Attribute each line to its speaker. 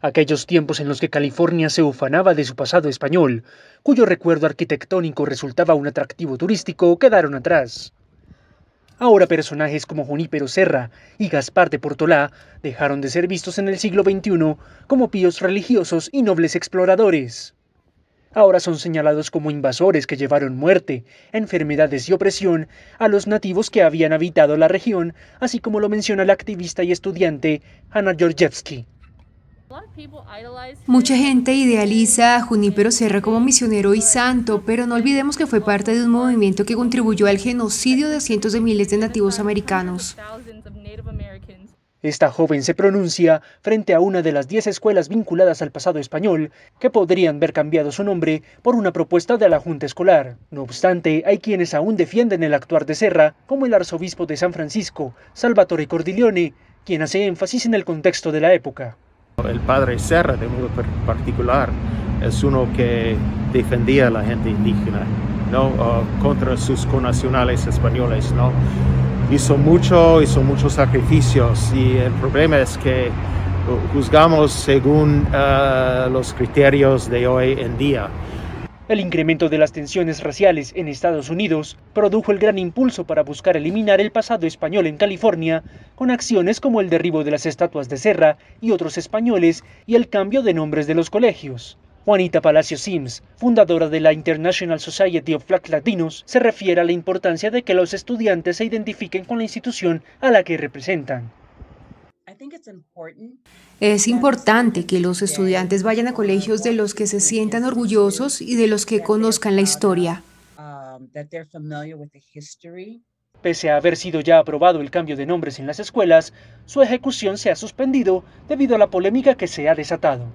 Speaker 1: aquellos tiempos en los que California se ufanaba de su pasado español, cuyo recuerdo arquitectónico resultaba un atractivo turístico, quedaron atrás. Ahora personajes como Junípero Serra y Gaspar de Portolá dejaron de ser vistos en el siglo XXI como píos religiosos y nobles exploradores. Ahora son señalados como invasores que llevaron muerte, enfermedades y opresión a los nativos que habían habitado la región, así como lo menciona la activista y estudiante Anna Georgievsky.
Speaker 2: Mucha gente idealiza a Junípero Serra como misionero y santo, pero no olvidemos que fue parte de un movimiento que contribuyó al genocidio de cientos de miles de nativos americanos.
Speaker 1: Esta joven se pronuncia frente a una de las 10 escuelas vinculadas al pasado español que podrían ver cambiado su nombre por una propuesta de la Junta Escolar. No obstante, hay quienes aún defienden el actuar de Serra, como el arzobispo de San Francisco, Salvatore Cordiglione, quien hace énfasis en el contexto de la época.
Speaker 3: El padre Serra, de modo particular, es uno que defendía a la gente indígena, ¿no? Uh, contra sus connacionales españoles, ¿no? Hizo mucho, hizo muchos sacrificios y el problema es que uh, juzgamos según uh, los criterios de hoy en día.
Speaker 1: El incremento de las tensiones raciales en Estados Unidos produjo el gran impulso para buscar eliminar el pasado español en California, con acciones como el derribo de las estatuas de Serra y otros españoles y el cambio de nombres de los colegios. Juanita Palacio Sims, fundadora de la International Society of Black Latinos, se refiere a la importancia de que los estudiantes se identifiquen con la institución a la que representan. Es
Speaker 2: importante que los estudiantes vayan a colegios de los que se sientan orgullosos y de los que conozcan la historia.
Speaker 1: Um, Pese a haber sido ya aprobado el cambio de nombres en las escuelas, su ejecución se ha suspendido debido a la polémica que se ha desatado.